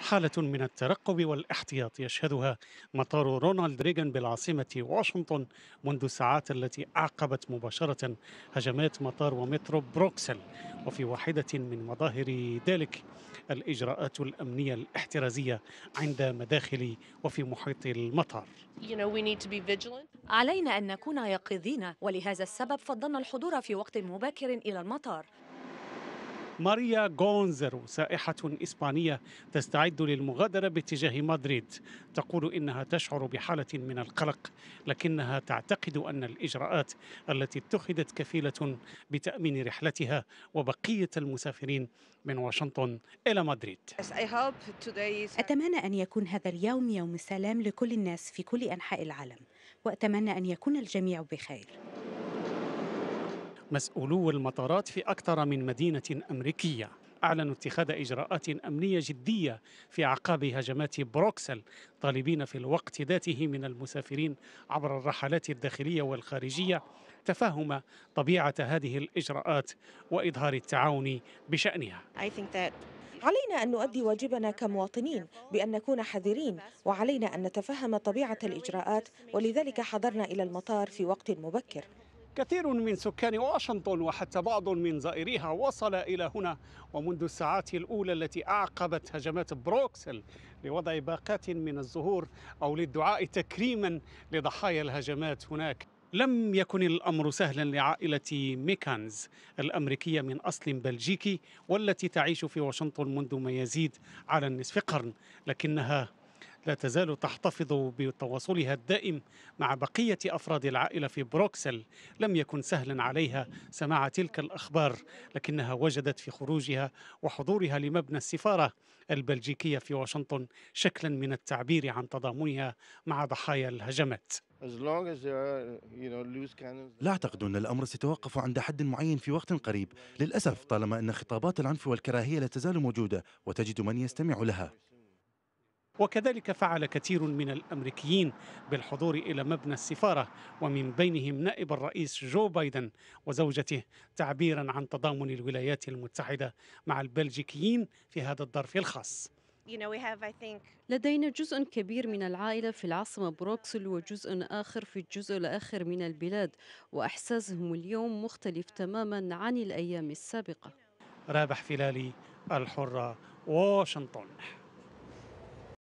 حالة من الترقب والاحتياط يشهدها مطار رونالد ريغان بالعاصمة واشنطن منذ الساعات التي أعقبت مباشرة هجمات مطار ومترو بروكسل وفي واحدة من مظاهر ذلك الإجراءات الأمنية الاحترازية عند مداخل وفي محيط المطار علينا أن نكون يقظين ولهذا السبب فضلنا الحضور في وقت مبكر إلى المطار ماريا غونزر سائحة إسبانية تستعد للمغادرة باتجاه مدريد تقول إنها تشعر بحالة من القلق لكنها تعتقد أن الإجراءات التي اتخذت كفيلة بتأمين رحلتها وبقية المسافرين من واشنطن إلى مدريد أتمنى أن يكون هذا اليوم يوم سلام لكل الناس في كل أنحاء العالم وأتمنى أن يكون الجميع بخير مسؤولو المطارات في أكثر من مدينة أمريكية أعلنوا اتخاذ إجراءات أمنية جدية في أعقاب هجمات بروكسل طالبين في الوقت ذاته من المسافرين عبر الرحلات الداخلية والخارجية تفهم طبيعة هذه الإجراءات وإظهار التعاون بشأنها علينا أن نؤدي واجبنا كمواطنين بأن نكون حذرين وعلينا أن نتفهم طبيعة الإجراءات ولذلك حضرنا إلى المطار في وقت مبكر كثير من سكان واشنطن وحتى بعض من زائريها وصل إلى هنا ومنذ الساعات الأولى التي أعقبت هجمات بروكسل لوضع باقات من الزهور أو للدعاء تكريما لضحايا الهجمات هناك لم يكن الامر سهلا لعائله ميكانز الامريكيه من اصل بلجيكي والتي تعيش في واشنطن منذ ما يزيد على النصف قرن لكنها لا تزال تحتفظ بتواصلها الدائم مع بقية أفراد العائلة في بروكسل لم يكن سهلا عليها سماع تلك الأخبار لكنها وجدت في خروجها وحضورها لمبنى السفارة البلجيكية في واشنطن شكلا من التعبير عن تضامنها مع ضحايا الهجمات لا أعتقد أن الأمر سيتوقف عند حد معين في وقت قريب للأسف طالما أن خطابات العنف والكراهية لا تزال موجودة وتجد من يستمع لها وكذلك فعل كثير من الأمريكيين بالحضور إلى مبنى السفارة ومن بينهم نائب الرئيس جو بايدن وزوجته تعبيرا عن تضامن الولايات المتحدة مع البلجيكيين في هذا الظرف الخاص لدينا جزء كبير من العائلة في العاصمة بروكسل وجزء آخر في الجزء الآخر من البلاد وأحساسهم اليوم مختلف تماما عن الأيام السابقة رابح فلالي الحرة واشنطن